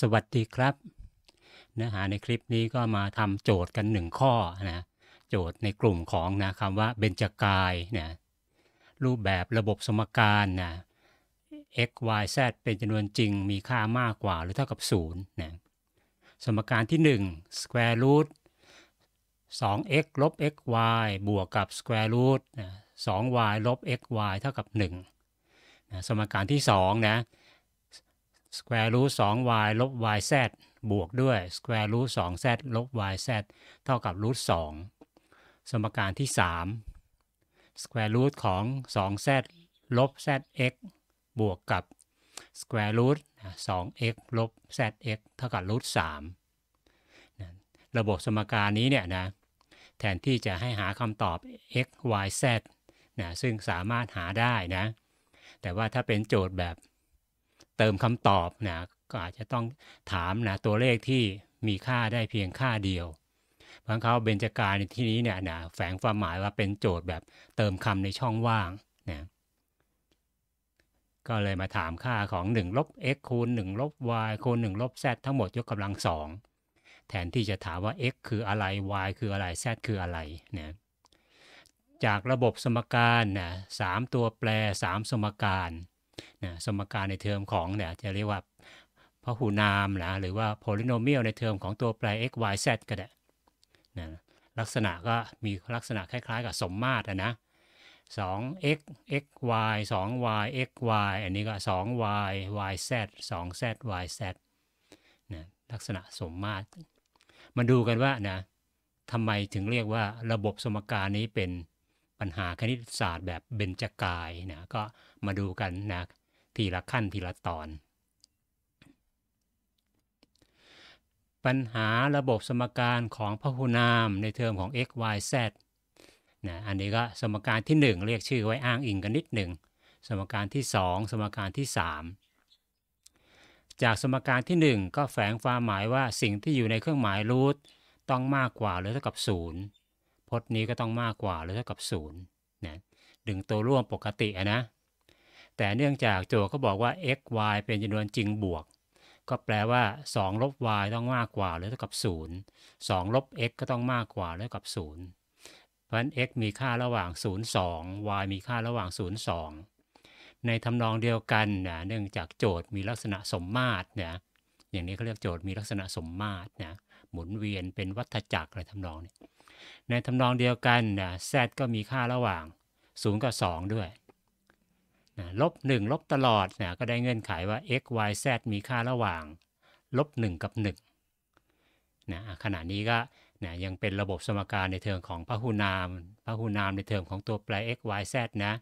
สวัสดีครับเนื้อหาในคลิปนี้ก็มาทำโจทย์กันหนึ่งข้อนะโจทย์ในกลุ่มของนะคำว่าเบญจกายนะรูปแบบระบบสมการนะ x y z เป็นจำนวนจริงมีค่ามากกว่าหรือเท่ากับ0นะสมการที่1 square root 2x ลบ xy บวกกับ square root 2y ลบ xy เท่ากับ1นะสมการที่ 2 นะ square root 2y ลบ yz บวกด้วย square root 2z ลบ yz เท่ากับ root 2สมการที่ 3 square root ของ 2z ลบ zx บวกกับ square root 2x ลบ zx เท่ากับ root 3ระบบสมการนี้เนี่ยนะแทนที่จะให้หาคำตอบ x y z นะซึ่งสามารถหาได้นะแต่ว่าถ้าเป็นโจทย์แบบเติมคำตอบนะก็อาจจะต้องถามนะตัวเลขที่มีค่าได้เพียงค่าเดียวบางเขาเบญจาการในที่นี้เนี่ยนะแฝงความหมายว่าเป็นโจทย์แบบเติมคำในช่องว่างนะก็เลยมาถามค่าของ1ลบ x คูณ1ลบ y คูณ1ลบ z ทั้งหมดยกกำลังสองแทนที่จะถามว่า x คืออะไร y คืออะไร z คืออะไรนะจากระบบสมการนะสามตัวแปร 3 สมการนะสมการในเทอมของเนี่ยจะเรียกว่า พหูนามนะหรือว่า โพลิโนเมียลในเทอมของตัวแปร x y z ก็ได้นะลักษณะก็มีลักษณะคล้ายๆกับสมมาตรนะ2 x x y 2 y x y อันนี้ก็2 y y z 2 z y z นะลักษณะสมมาตร มาดูกันว่านะทำไมถึงเรียกว่าระบบสมการนี้เป็นปัญหาคณิตศาสตร์แบบเบญจกายนะก็มาดูกันนะทีละขั้นทีละตอน ปัญหาระบบสมการของพหุนามในเทอมของ x y z นะอันนี้ก็สมการที่ 1 เรียกชื่อไว้อ้างอิงกันนิดหนึ่งสมการที่ 2 สมการที่ 3 จากสมการที่ 1 ก็แฝงความหมายว่าสิ่งที่อยู่ในเครื่องหมายรูทต้องมากกว่าหรือเท่ากับ 0 พจน์นี้ก็ต้องมากกว่าหรือเท่ากับ0นะดึงตัวร่วมปกตินะแต่เนื่องจากโจทย์เขาบอกว่า x y เป็นจำนวนจริงบวก ก็แปลว่า2ลบ y ต้องมากกว่า หรือเท่ากับ 0 2ลบ x ก็ต้องมากกว่าหรือเท่ากับ 0 เพราะฉะนั้น x มีค่าระหว่าง 0 2 y มีค่าระหว่าง 0 2 ในทำนองเดียวกันนะเนื่องจากโจทย์มีลักษณะสมมาตรนะอย่างนี้เขาเรียกโจทย์มีลักษณะสมมาตรนะหมุนเวียนเป็นวัฏจักรอะไรทำนองนี้ในทำนองเดียวกันนะ z ก็มีค่าระหว่าง0กับ 2 ด้วยลบ1ลบตลอดนะก็ได้เงื่อนไขว่า x y z มีค่าระหว่างลบ1กับ1นะขณะนี้ก็นะยังเป็นระบบสมการในเทอมของพหุนาม พหุนามในเทอมของตัวแปร x y z นะ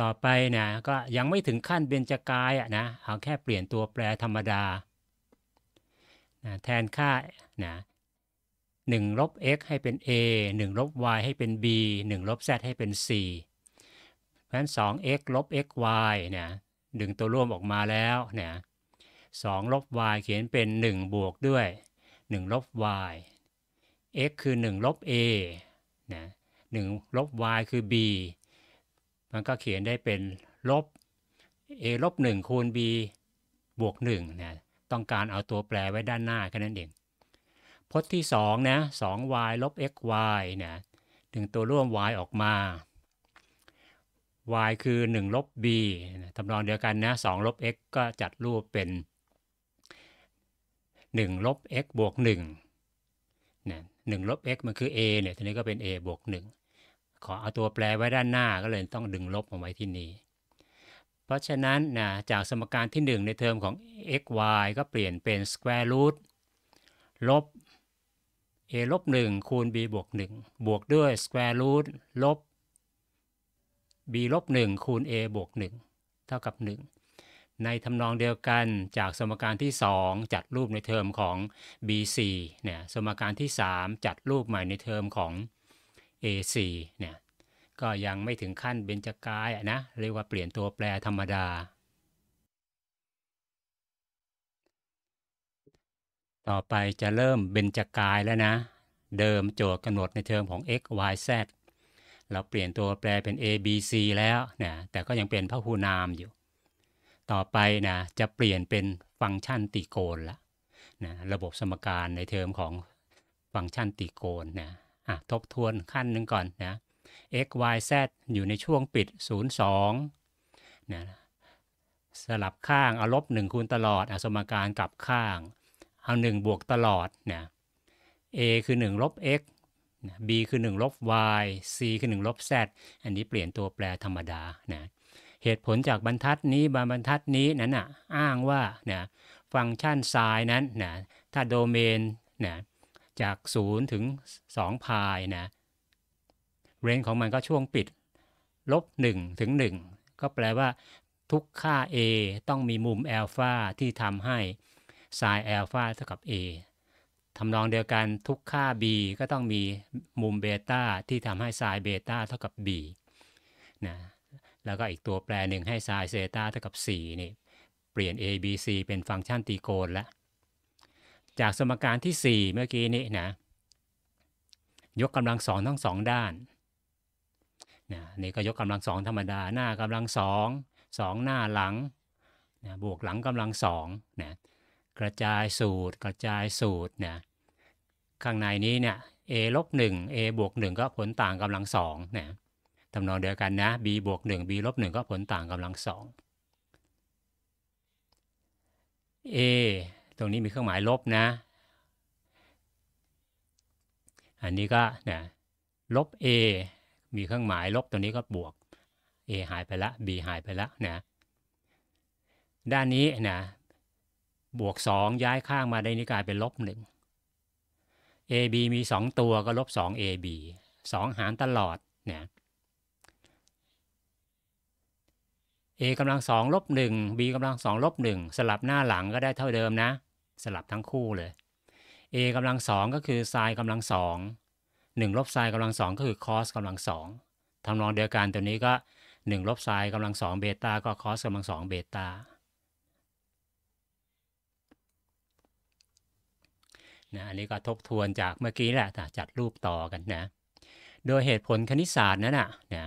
ต่อไปนะก็ยังไม่ถึงขั้นเบญจกายอ่ะนะเอาแค่เปลี่ยนตัวแปรธรรมดานะแทนค่านะ1ลบ x ให้เป็น a 1 ลบ y ให้เป็น b 1 ลบ z ให้เป็น c เพราะฉะนั้น 2x ลบ xy เนี่ย ดึงตัวร่วมออกมาแล้ว เนี่ย2ลบ y เขียนเป็น 1 บวกด้วย 1 ลบ y x คือ 1 ลบ a นะ1ลบ y คือ b มันก็เขียนได้เป็นลบ a ลบ 1 คูณ b บวก1นะต้องการเอาตัวแปรไว้ด้านหน้าแค่นั้นเองพจน์ที่2นะ 2y ลบ xy นะดึงตัวร่วม y ออกมา y คือ 1 ลบ b ทำนองเดียวกันนะ2ลบ x ก็จัดรูปเป็น 1 ลบ x บวก1นะ1ลบ x มันคือ a เนี่ย ทีนี้ก็เป็น a บวก 1 ขอเอาตัวแปรไว้ด้านหน้า ก็เลยต้องดึงลบมาไว้ที่นี่ เพราะฉะนั้นนะจากสมการที่ 1 ในเทอมของ xy ก็เปลี่ยนเป็น square root ลบ a ลบ1คูณ b บวก 1 บวกด้วย square root ลบ b ลบ 1 คูณ a บวก1เท่ากับ1ในทำนองเดียวกันจากสมการที่ 2 จัดรูปในเทอมของ b 4เนี่ยสมการที่ 3 จัดรูปใหม่ในเทอมของ a 4เนี่ยก็ยังไม่ถึงขั้นเบญจกายนะเรียกว่าเปลี่ยนตัวแปรธรรมดาต่อไปจะเริ่มเบญจกายแล้วนะ เดิมโจทย์กำหนดในเทอมของ x y z เราเปลี่ยนตัวแปรเป็น a b c แล้วนะแต่ก็ยังเป็นพหูนามอยู่ ต่อไปนะจะเปลี่ยนเป็นฟังก์ชันติโกณละนะระบบสมการในเทอมของฟังก์ชันติโกณนะะทบทวนขั้นหนึ่งก่อนนะ x y z อยู่ในช่วงปิด 0 2นะสลับข้างเอาลบ1คูณตลอดอสมการกลับข้างเอา1บวกตลอดนะ a คือ1ลบ x b คือ1ลบ y c คือ1ลบ z อันนี้เปลี่ยนตัวแปรธรรมดานะเหตุผลจากบรรทัดนี้บบรรทัดนี้นั้นนะอ้างว่านะฟังก์ชันไซน์นั้นนะถ้าโดเมนนะจาก 0 ถึง 2 พายนะเรนของมันก็ช่วงปิดลบ1ถึง 1 ก็แปลว่าทุกค่า a ต้องมีมุมแอลฟาที่ทำให้ไซน์แอลฟาเท่ากับ A ทำนองเดียวกันทุกค่า b ก็ต้องมีมุมเบต้าที่ทำให้ไซน์เบต้าเท่ากับ b นะ แล้วก็อีกตัวแปรหนึ่งให้ไซน์เซต้าเท่ากับ4นี่ เปลี่ยน a b c เป็นฟังก์ชันตรีโกณแล้วจากสมการที่ 4 เมื่อกี้นี้นะ ยกกำลังสองทั้งสองด้านนะนี่ก็ยกกำลังสองธรรมดาหน้ากำลังสองสองหน้าหลังนะบวกหลังกำลังสองนะกระจายสูตร กระจายสูตรเนี่ยข้างในนี้เนี่ย a ลบหนึ่ง a บวกหนึ่งก็ผลต่างกำลังสองเนี่ยทำนองเดียวกันนะ b บวกหนึ่ง b ลบหนึ่งก็ผลต่างกำลังสอง a ตรงนี้มีเครื่องหมายลบนะ อันนี้ก็เนี่ยลบ a มีเครื่องหมายลบตัวนี้ก็บวก a หายไปละ b หายไปละนะด้านนี้นะบวกสองย้ายข้างมาได้นี่กลายเป็นลบหนึ่ง AB มีสองตัวก็ลบสอง AB สองหารตลอดเนี่ย A กำลังสองลบหนึ่ง B กำลังสองลบหนึ่งสลับหน้าหลังก็ได้เท่าเดิมนะ สลับทั้งคู่เลย A กำลังสองก็คือไซน์กำลังสองหนึ่งลบไซน์กำลังสองก็คือคอสกำลังสองทำนองเดียวกัน ตัวนี้ก็หนึ่งลบไซน์กำลังสองเบต้าก็คอสกำลังสองเบต้านะอันนี้ก็ทบทวนจากเมื่อกี้แหละจัดรูปต่อกันนะ โดยเหตุผลคณิตศาสตร์นั้นนะนะ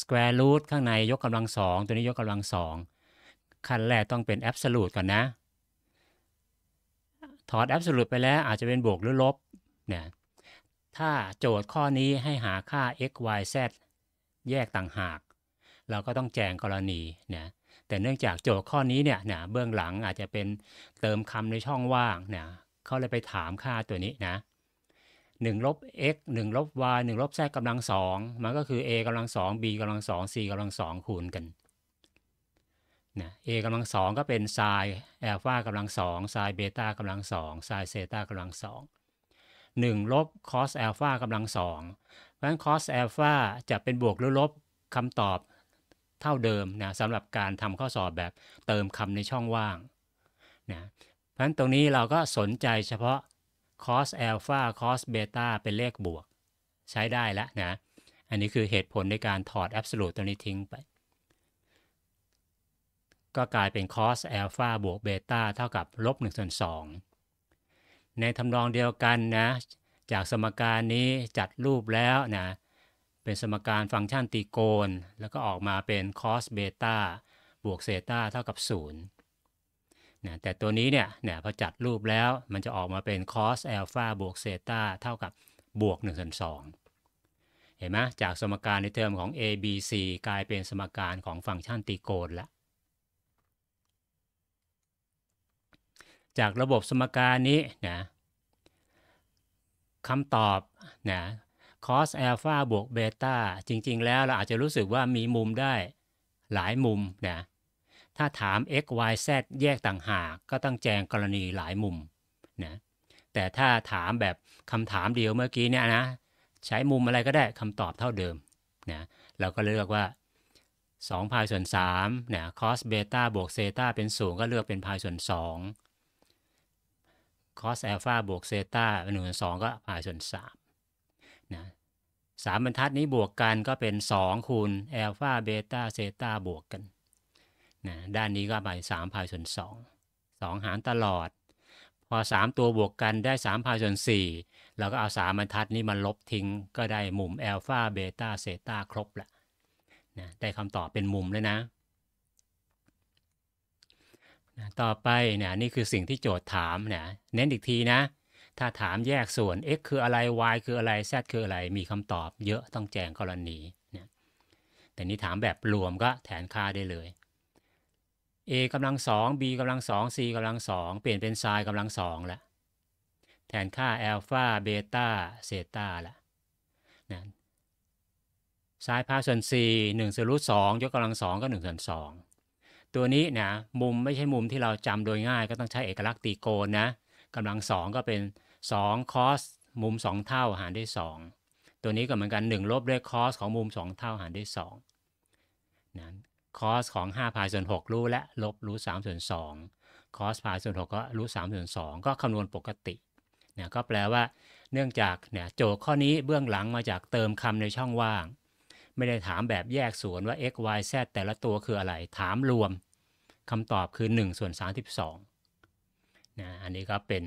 สแควร์รูทข้างในยกกำลังสองตัวนี้ยกกำลังสองขั้นแรกต้องเป็นแอบสู t e ก่อนนะ ถอดแอบสู t e ไปแล้วอาจจะเป็นบวกหรือลบนะถ้าโจทย์ข้อนี้ให้หาค่า x y z แยกต่างหาก เราก็ต้องแจงกรณีนะแต่เนื่องจากโจทย์ข้อนี้เนี่ยนะเบื้องหลังอาจจะเป็นเติมคำในช่องว่างนะเขาเลยไปถามค่าตัวนี้นะ1ลบ x 1ลบ y 1ลบทกำลังสองมันก็คือ a กำลังสอง b กำลังสอง c กำลังสองคูณกันนะ a กำลังสองก็เป็นไซน์แอลฟากำลังสองไซน์เบต้ากำลังสองไซน์เซต้ากำลังสองหนึ่งลบคอสแอลฟากำลังสองเพราะฉะนั้นคอสแอลฟาจะเป็นบวกหรือลบคำตอบเท่าเดิมนะสำหรับการทำข้อสอบแบบเติมคำในช่องว่างนะนั้นตรงนี้เราก็สนใจเฉพาะ cos alpha cos beta เป็นเลขบวก ใช้ได้แล้วนะ อันนี้คือเหตุผลในการถอด absolute ตัวนี้ทิ้งไป ก็กลายเป็น cos alpha บวก beta เท่ากับลบ1ส่วน2ในทำนองเดียวกันนะ จากสมการนี้จัดรูปแล้วนะ เป็นสมการฟังก์ชันตรีโกณ แล้วก็ออกมาเป็น cos beta บวกเซต้าเท่ากับ0นะแต่ตัวนี้เนี่ยเนี่ยพอจัดรูปแล้วมันจะออกมาเป็น cos อลฟาบวกเซตาเท่ากับบวก1ส่วนสองเห็นไหมจากสมการในเทอมของ a b c กลายเป็นสมการของฟังก์ชันตรีโกณละจากระบบสมการนี้นะคำตอบนะ cos อลฟาบวกเบต้าจริง ๆ แล้วเราอาจจะรู้สึกว่ามีมุมได้หลายมุมนะถ้าถาม x y z แยกต่างหากก็ต้องแจงกรณีหลายมุมนะแต่ถ้าถามแบบคำถามเดียวเมื่อกี้เนี่ยนะ ใช้มุมอะไรก็ได้คำตอบเท่าเดิมนะเราก็เลือกว่า 2พายส่วน3นะคอสเบต้าบวกเซต้าเป็นศูนย์ก็เลือกเป็นพายส่วน2คอสแอลฟาบวกเซต้าเป็นหนึ่งส่วนสองก็พายส่วน3นะสามบรรทัดนี้บวกกันก็เป็น 2คูณแอลฟาเบต้าเซต้าบวกกันนะด้านนี้ก็ไป3พายส่วน 2 2 หารตลอด พอ 3 ตัวบวกกันได้3พายส่วน4เราก็เอา3บรรทัดนี้มันลบทิ้งก็ได้มุมแอลฟาเบต้าเซต้าครบละนะได้คำตอบเป็นมุมเลยนะนะ ต่อไปเนี่ยนี่คือสิ่งที่โจทย์ถาม เนี่ยเน้นอีกทีนะ ถ้าถามแยกส่วน x คืออะไร y คืออะไร z คืออะไรมีคำตอบเยอะต้องแจงกรณีนยแต่นี้ถามแบบรวมก็แทนค่าได้เลย a กำลังสอง b กำลังสอง c กำลังสองเปลี่ยนเป็นไซน์กำลังสองละแทนค่าอัลฟาเบต้าเซต้าละนะซน์พาส่วน C 1ส่วนรูท2ยกกำลังสองก็1ส่วน2ตัวนี้นะมุมไม่ใช่มุมที่เราจำโดยง่ายก็ต้องใช้เอกลักษณ์ตีโกนนะกำลังสองก็เป็น2คอสมุม 2 เท่าหารด้วย2ตัวนี้ก็เหมือนกัน1ลบด้วยคอสของมุม 2 เท่าหารด้วย2นงคอสของ5พายส่วน 6 รู้และ ลบรู้ 3 ส่วน2คอสพายส่วน6 ก็รู้3ส่วน2 ก็คำนวณปกติเนี่ยก็แปลว่าเนื่องจากเนี่ยโจทย์ข้อนี้เบื้องหลังมาจากเติมคำในช่องว่าง ไม่ได้ถามแบบแยกส่วนว่า x y z แต่ละตัวคืออะไรถามรวมคำตอบคือ 1 ส่วน32นะอันนี้ก็เป็น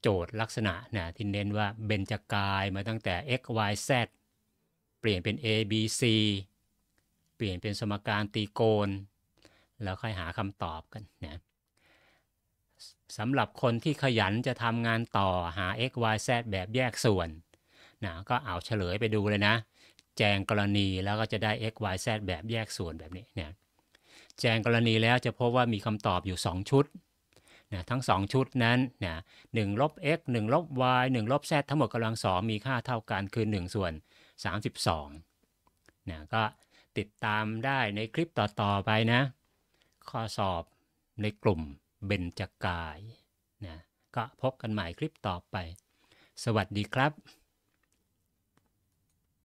โจทย์ลักษณะนะที่เน้นว่าเบนจกายมาตั้งแต่ x y z เปลี่ยนเป็น a b c เปลี่ยนเป็นสมการตีโกน แล้วค่อยหาคำตอบกันนะสำหรับคนที่ขยันจะทำงานต่อหา x y z แบบแยกส่วนนะก็เอาเฉลยไปดูเลยนะ แจงกรณีแล้วก็จะได้ x y z แบบแยกส่วนแบบนี้เนี่ยแจงกรณีแล้วจะพบว่ามีคำตอบอยู่ 2 ชุดนะทั้ง 2 ชุดนั้นนะหนึ่งลบ x 1ลบ y 1ลบ z ทั้งหมดกำลังสองมีค่าเท่ากันคือ1ส่วน 32นะก็ติดตามได้ในคลิปต่อๆไปนะ ข้อสอบในกลุ่มเบญจกายนะก็พบกันใหม่คลิปต่อไป สวัสดีครับ